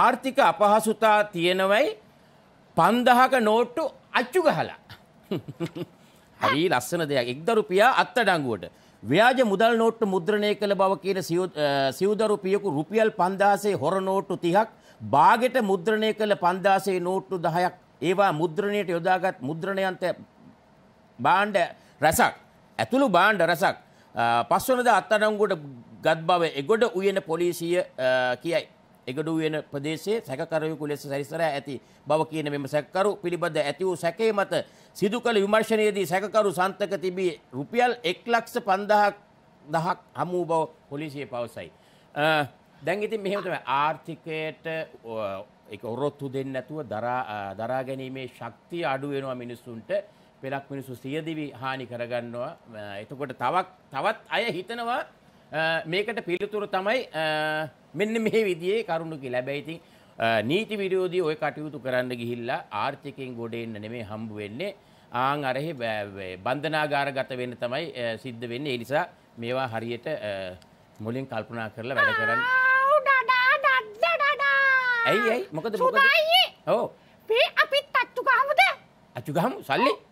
ආර්ථික අපහසුතා තියෙනවයි පන්දහක නෝට්ටු අච්චු ගහලා. හරි ලස්සන දෙයක් එක්දරුපියා අත්තඩංගුවට. ව්‍යාජ මුදල් නෝට්ටු මුද්‍රණය කළ බව කියන සිවදරුපියකු රුපියල් පන්දාසේ හොර නෝට්ටු තිහක් බාගෙට මුද්‍රණය කළ පන්දාසේ නෝට්ටු දහයක් ඒවා මුද්‍රණයට යොදාගත් මුද්‍රණයන්ත බාණ්ඩ රැසක්. ඇතුළු බාණ්ඩ රැසක්. පස්වනද අත්තඩංගුවට ගත් බව එගොඩ උයන පොලිසිය කියයි. එගඩු වෙන ප්‍රදේශයේ සැකකරුවෙකු ලෙස සැරිසර ඇති බව කියන මෙම සැකකරු පිළිබඳ ඇති වූ සැකේ මත සිදු කළ විමර්ශනයේදී සැකකරු සන්තක තිබී රුපියල් 1,50,000ක් හමු බව පොලිසිය පවසයි. දැන් ඉතින් මෙහෙම තමයි ආර්ථිකයට ඒක ඔරොත්තු දෙන්නේ නැතුව දරා දරා ගැනීමේ ශක්තිය අඩු වෙනවා මිනිසුන්ට. පෙරක් මිනිසු සියදිවි හානි කරගන්නවා. එතකොට තවක් තවත් අය හිතනවා මේකට පිළිතුරු තමයි මෙන්න මේ විදියේ කරුණු කියලා. හැබැයි ඉතින් නීති විරෝධී ওই කටයුතු කරන්න ගිහිල්ලා ආර්ථිකයෙන් ගොඩ එන්න නෙමෙයි හම්බ වෙන්නේ. ආන් අරහි බන්ධනාගාරගත වෙන්න තමයි සිද්ධ වෙන්නේ. ඒ නිසා මේවා හරියට මුලින් කල්පනා කරලා වැඩ කරන්න. ඇයි ඇයි මොකද මොකද? ඔව්. මේ අපිත් අච්චු ගහමුද? අච්චු ගහමු සල්ලි.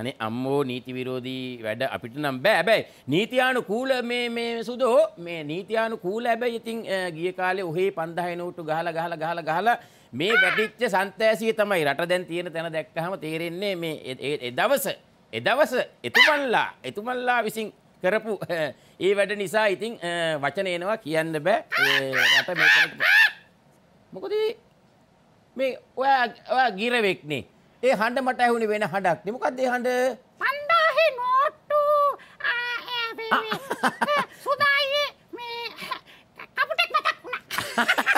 අනේ අම්මෝ නීති විරෝධී වැඩ අපිට නම් බෑ හැබැයි නීතියානුකූල මේ මේ සුදෝ මේ නීතියානුකූල හැබැයි ඉතින් ගිය කාලේ ඔහේ 5000 නෝට්ටු ගහලා ගහලා ගහලා ගහලා මේ වැටිච්ච සන්තෑසිය තමයි රට දැන් තියෙන තැන දැක්කහම තේරෙන්නේ මේ ඒ දවස ඒ දවස එතුමන්ලා එතුමන්ලා විසින් කරපු ඒ වැඩ නිසා ඉතින් වචන එනවා කියන්න බෑ රට මේකට මොකද මේ ඔයා ඔයා ගිරවෙක්නේ ඒ හඬ මට ඇහුණේ වෙන හඬක් නේ. මොකද්ද ඒ හඬ? සන්දාහි නෝට්ටු ආ සුදායි මේ කපුටෙක් මතක් වුණා.